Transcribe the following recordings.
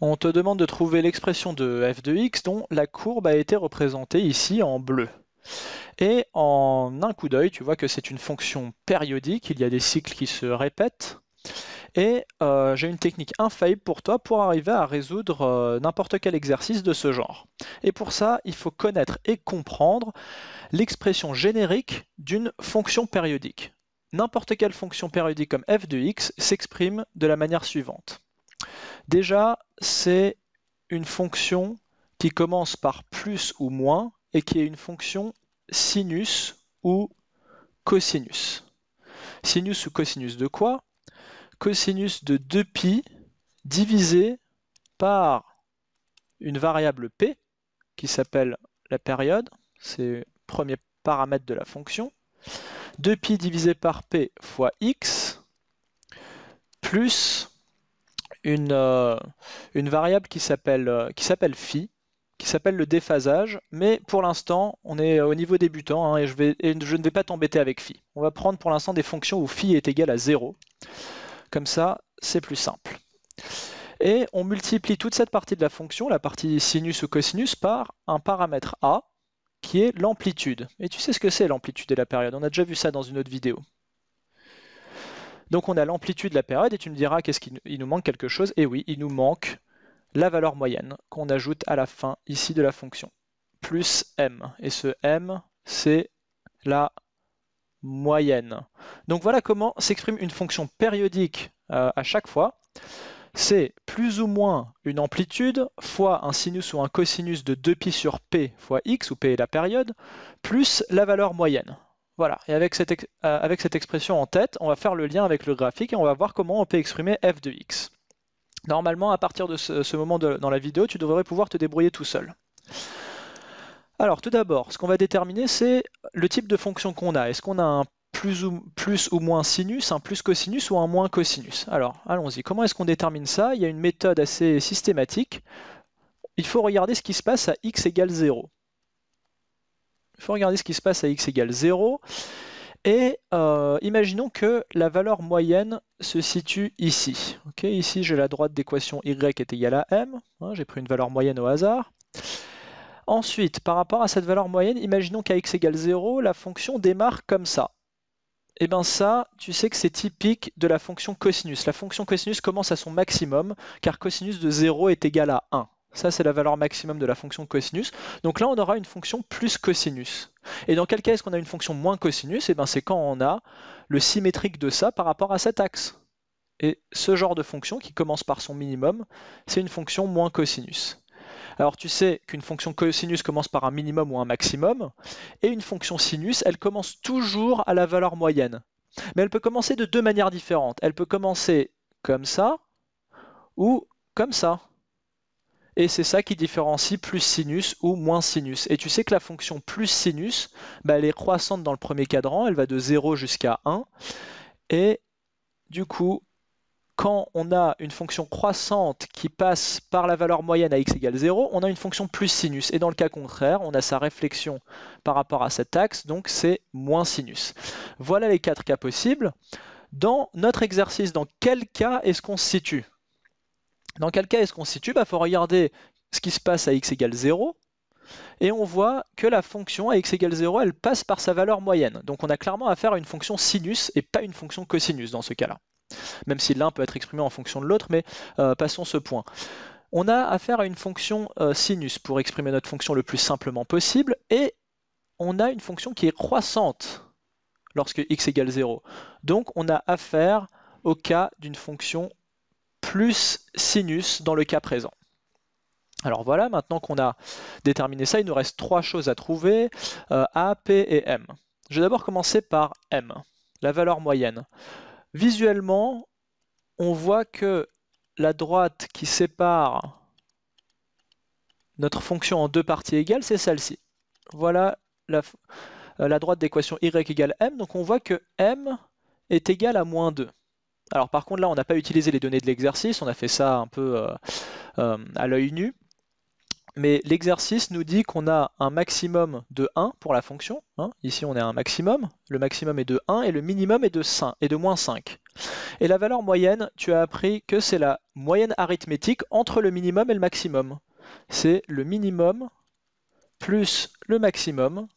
on te demande de trouver l'expression de f de x dont la courbe a été représentée ici en bleu. Et en un coup d'œil, tu vois que c'est une fonction périodique, il y a des cycles qui se répètent. Et euh, j'ai une technique infaillible pour toi pour arriver à résoudre euh, n'importe quel exercice de ce genre. Et pour ça, il faut connaître et comprendre l'expression générique d'une fonction périodique. N'importe quelle fonction périodique comme f de x s'exprime de la manière suivante. Déjà, c'est une fonction qui commence par plus ou moins et qui est une fonction sinus ou cosinus. Sinus ou cosinus de quoi Cosinus de 2pi divisé par une variable p qui s'appelle la période, c'est le premier paramètre de la fonction, 2pi divisé par p fois x, plus euh, une, variable qui s'appelle euh, qui s'appelle phi, qui s'appelle le déphasage, mais pour l'instant, on est au niveau débutant hein, et, je et je ne vais pas t'embêter avec phi. On va prendre pour l'instant des fonctions où phi est égal à 0. Comme ça, c'est plus simple. Et on multiplie toute cette partie de la fonction, la partie sinus ou cosinus, par un paramètre a, qui est l'amplitude. Et tu sais ce que c'est l'amplitude et la période, on a déjà vu ça dans une autre vidéo. Donc on a l'amplitude de la période et tu me diras qu'est-ce qu'il nous manque quelque chose. Et oui, il nous manque la valeur moyenne qu'on ajoute à la fin ici de la fonction, plus m. Et ce m, c'est la moyenne. Donc voilà comment s'exprime une fonction périodique euh, à chaque fois. C'est plus ou moins une amplitude fois un sinus ou un cosinus de 2pi sur p fois x, où p est la période, plus la valeur moyenne. Voilà, et avec cette, euh, avec cette expression en tête, on va faire le lien avec le graphique et on va voir comment on peut exprimer f de x. Normalement, à partir de ce, moment dans la vidéo, tu devrais pouvoir te débrouiller tout seul. Alors, tout d'abord, ce qu'on va déterminer, c'est le type de fonction qu'on a. Est-ce qu'on a un plus ou, plus ou moins sinus, un plus cosinus ou un moins cosinus Alors, allons-y. Comment est-ce qu'on détermine ça Il y a une méthode assez systématique. Il faut regarder ce qui se passe à x égale 0. Il faut regarder ce qui se passe à x égale 0. Et euh, imaginons que la valeur moyenne se situe ici. ici, j'ai la droite d'équation y est égale à m. Hein, j'ai pris une valeur moyenne au hasard. Ensuite, par rapport à cette valeur moyenne, imaginons qu'à x égale 0, la fonction démarre comme ça. Et eh bien ça, tu sais que c'est typique de la fonction cosinus. La fonction cosinus commence à son maximum, car cosinus de 0 est égal à 1. Ça, c'est la valeur maximum de la fonction cosinus. Donc là, on aura une fonction plus cosinus. Et dans quel cas est-ce qu'on a une fonction moins cosinus Et eh bien, c'est quand on a le symétrique de ça par rapport à cet axe. Et ce genre de fonction qui commence par son minimum, c'est une fonction moins cosinus. Alors tu sais qu'une fonction cosinus commence par un minimum ou un maximum, et une fonction sinus, elle commence toujours à la valeur moyenne. Mais elle peut commencer de deux manières différentes. Elle peut commencer comme ça, ou comme ça et c'est ça qui différencie plus sinus ou moins sinus. Et tu sais que la fonction plus sinus, bah, elle est croissante dans le premier cadran, elle va de 0 jusqu'à 1, et du coup, quand on a une fonction croissante qui passe par la valeur moyenne à x égale 0, on a une fonction plus sinus. Et dans le cas contraire, on a sa réflexion par rapport à cet axe, donc c'est moins sinus. Voilà les quatre cas possibles. Dans notre exercice, dans quel cas est-ce qu'on se situe dans quel cas est-ce qu'on se situe Il bah, faut regarder ce qui se passe à x égale 0, et on voit que la fonction à x égale 0, elle passe par sa valeur moyenne. Donc on a clairement affaire à une fonction sinus et pas une fonction cosinus dans ce cas-là. Même si l'un peut être exprimé en fonction de l'autre, mais euh, passons ce point. On a affaire à une fonction euh, sinus pour exprimer notre fonction le plus simplement possible, et on a une fonction qui est croissante lorsque x égale 0. Donc on a affaire au cas d'une fonction plus sinus dans le cas présent. Alors voilà, maintenant qu'on a déterminé ça, il nous reste trois choses à trouver, euh, A, P et M. Je vais d'abord commencer par M, la valeur moyenne. Visuellement, on voit que la droite qui sépare notre fonction en deux parties égales, c'est celle-ci. Voilà la, euh, la droite d'équation y égale m, donc on voit que m est égal à moins 2. Alors par contre là on n'a pas utilisé les données de l'exercice, on a fait ça un peu euh, euh, à l'œil nu. Mais l'exercice nous dit qu'on a un maximum de 1 pour la fonction. Hein. Ici, on a un maximum. Le maximum est de 1 et le minimum est de 5, et de moins 5. Et la valeur moyenne, tu as appris que c'est la moyenne arithmétique entre le minimum et le maximum. C'est le minimum plus le maximum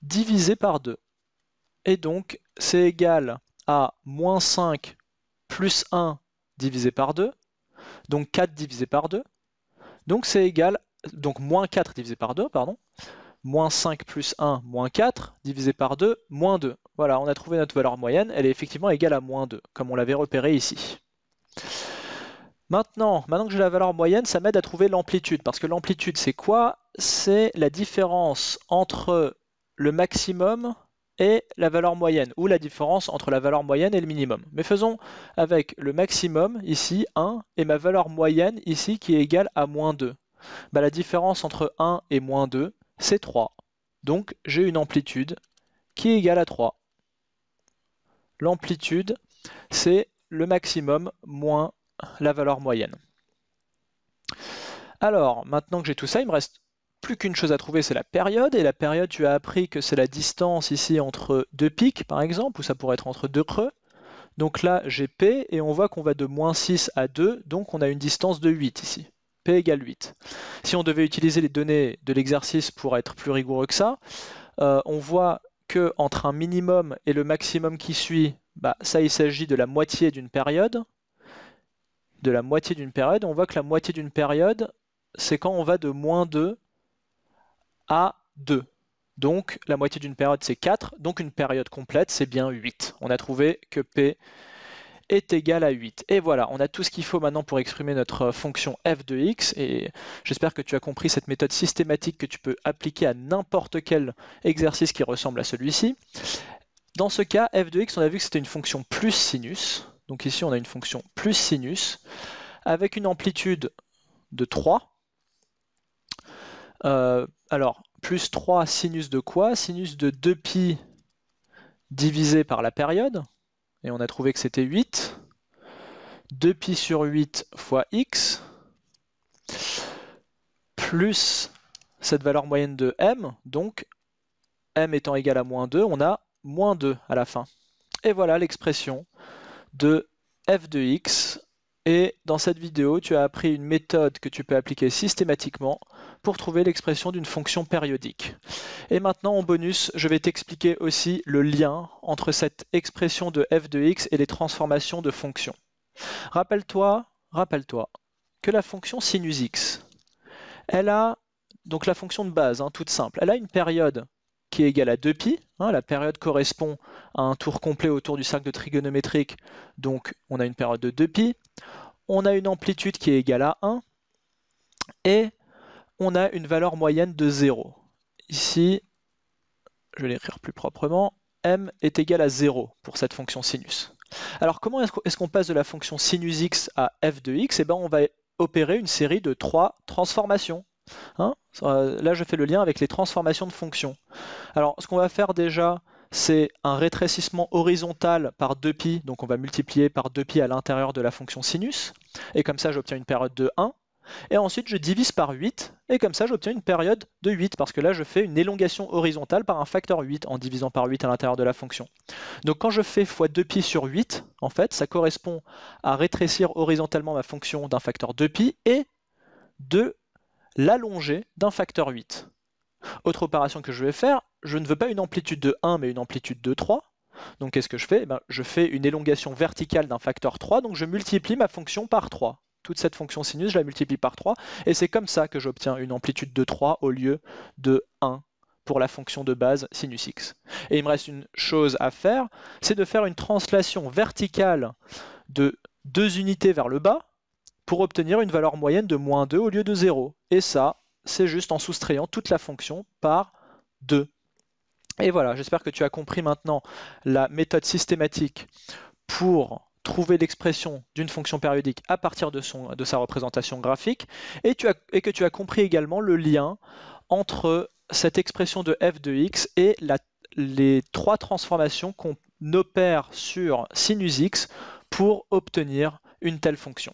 divisé par 2. Et donc, c'est égal à moins 5 plus 1 divisé par 2, donc 4 divisé par 2, donc c'est égal, donc moins 4 divisé par 2, pardon, moins 5 plus 1, moins 4, divisé par 2, moins 2. Voilà, on a trouvé notre valeur moyenne, elle est effectivement égale à moins 2, comme on l'avait repéré ici. Maintenant, maintenant que j'ai la valeur moyenne, ça m'aide à trouver l'amplitude, parce que l'amplitude c'est quoi C'est la différence entre le maximum et la valeur moyenne, ou la différence entre la valeur moyenne et le minimum. Mais faisons avec le maximum ici 1 et ma valeur moyenne ici qui est égale à moins 2. Bah, la différence entre 1 et moins 2, c'est 3. Donc j'ai une amplitude qui est égale à 3. L'amplitude, c'est le maximum moins la valeur moyenne. Alors, maintenant que j'ai tout ça, il me reste plus qu'une chose à trouver, c'est la période. Et la période, tu as appris que c'est la distance ici entre deux pics, par exemple, ou ça pourrait être entre deux creux. Donc là, j'ai P, et on voit qu'on va de moins 6 à 2, donc on a une distance de 8 ici. P égale 8. Si on devait utiliser les données de l'exercice pour être plus rigoureux que ça, euh, on voit que entre un minimum et le maximum qui suit, bah, ça il s'agit de la moitié d'une période. De la moitié d'une période, on voit que la moitié d'une période, c'est quand on va de moins 2 à 2. Donc la moitié d'une période c'est 4, donc une période complète c'est bien 8. On a trouvé que P est égal à 8. Et voilà, on a tout ce qu'il faut maintenant pour exprimer notre fonction f de x, et j'espère que tu as compris cette méthode systématique que tu peux appliquer à n'importe quel exercice qui ressemble à celui-ci. Dans ce cas, f de x, on a vu que c'était une fonction plus sinus, donc ici on a une fonction plus sinus, avec une amplitude de 3, alors, plus 3 sinus de quoi Sinus de 2pi divisé par la période, et on a trouvé que c'était 8. 2pi sur 8 fois x, plus cette valeur moyenne de m, donc m étant égal à moins 2, on a moins 2 à la fin. Et voilà l'expression de f de x. Et dans cette vidéo, tu as appris une méthode que tu peux appliquer systématiquement pour trouver l'expression d'une fonction périodique. Et maintenant, en bonus, je vais t'expliquer aussi le lien entre cette expression de f de x et les transformations de fonctions. Rappelle-toi, rappelle-toi que la fonction sinus x, elle a donc la fonction de base, hein, toute simple, elle a une période qui est égale à 2π. Hein, la période correspond à un tour complet autour du cercle de trigonométrique, donc on a une période de 2π. On a une amplitude qui est égale à 1. Et on a une valeur moyenne de 0. Ici, je vais l'écrire plus proprement, m est égal à 0 pour cette fonction sinus. Alors comment est-ce qu'on passe de la fonction sinus x à f de x Eh bien on va opérer une série de trois transformations. Hein. Là je fais le lien avec les transformations de fonctions. Alors ce qu'on va faire déjà, c'est un rétrécissement horizontal par 2π, donc on va multiplier par 2π à l'intérieur de la fonction sinus, et comme ça j'obtiens une période de 1 et ensuite je divise par 8, et comme ça j'obtiens une période de 8, parce que là je fais une élongation horizontale par un facteur 8 en divisant par 8 à l'intérieur de la fonction. Donc quand je fais fois 2 π sur 8, en fait ça correspond à rétrécir horizontalement ma fonction d'un facteur 2π et de l'allonger d'un facteur 8. Autre opération que je vais faire, je ne veux pas une amplitude de 1 mais une amplitude de 3, donc qu'est-ce que je fais eh ben, Je fais une élongation verticale d'un facteur 3, donc je multiplie ma fonction par 3 toute cette fonction sinus, je la multiplie par 3, et c'est comme ça que j'obtiens une amplitude de 3 au lieu de 1 pour la fonction de base sinus x. Et il me reste une chose à faire, c'est de faire une translation verticale de deux unités vers le bas pour obtenir une valeur moyenne de moins 2 au lieu de 0. Et ça, c'est juste en soustrayant toute la fonction par 2. Et voilà, j'espère que tu as compris maintenant la méthode systématique pour trouver l'expression d'une fonction périodique à partir de, son, de sa représentation graphique, et, que tu as compris également le lien entre cette expression de f de x et les trois transformations qu'on opère sur sinus x pour obtenir une telle fonction.